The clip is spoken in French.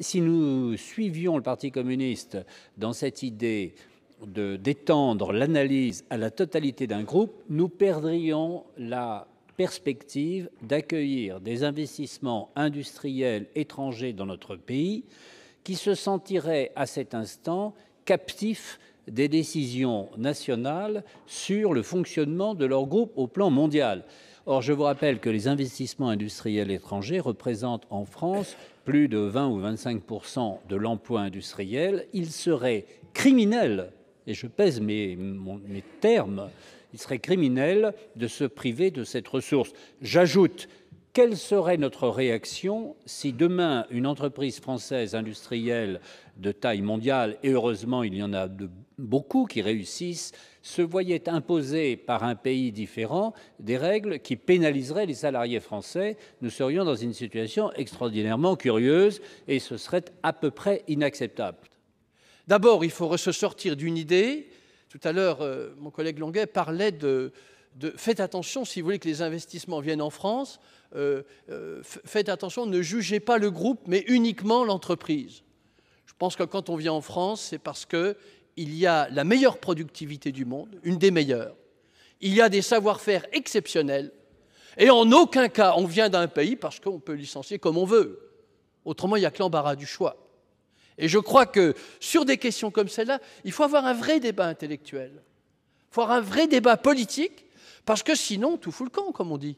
Si nous suivions le Parti communiste dans cette idée d'étendre l'analyse à la totalité d'un groupe, nous perdrions la perspective d'accueillir des investissements industriels étrangers dans notre pays qui se sentiraient à cet instant captifs des décisions nationales sur le fonctionnement de leur groupe au plan mondial. Or, je vous rappelle que les investissements industriels étrangers représentent en France plus de 20 ou 25 de l'emploi industriel. Il serait criminel, et je pèse mes, mes termes, il serait criminel de se priver de cette ressource. J'ajoute quelle serait notre réaction si demain une entreprise française industrielle de taille mondiale, et heureusement il y en a de beaucoup qui réussissent, se voyaient imposer par un pays différent des règles qui pénaliseraient les salariés français, nous serions dans une situation extraordinairement curieuse et ce serait à peu près inacceptable. D'abord, il faut se sortir d'une idée. Tout à l'heure, euh, mon collègue Longuet parlait de, de, faites attention si vous voulez que les investissements viennent en France, euh, euh, faites attention, ne jugez pas le groupe, mais uniquement l'entreprise. Je pense que quand on vient en France, c'est parce que il y a la meilleure productivité du monde, une des meilleures. Il y a des savoir-faire exceptionnels. Et en aucun cas, on vient d'un pays parce qu'on peut licencier comme on veut. Autrement, il n'y a que l'embarras du choix. Et je crois que sur des questions comme celle-là, il faut avoir un vrai débat intellectuel. Il faut avoir un vrai débat politique, parce que sinon, tout fout le camp, comme on dit.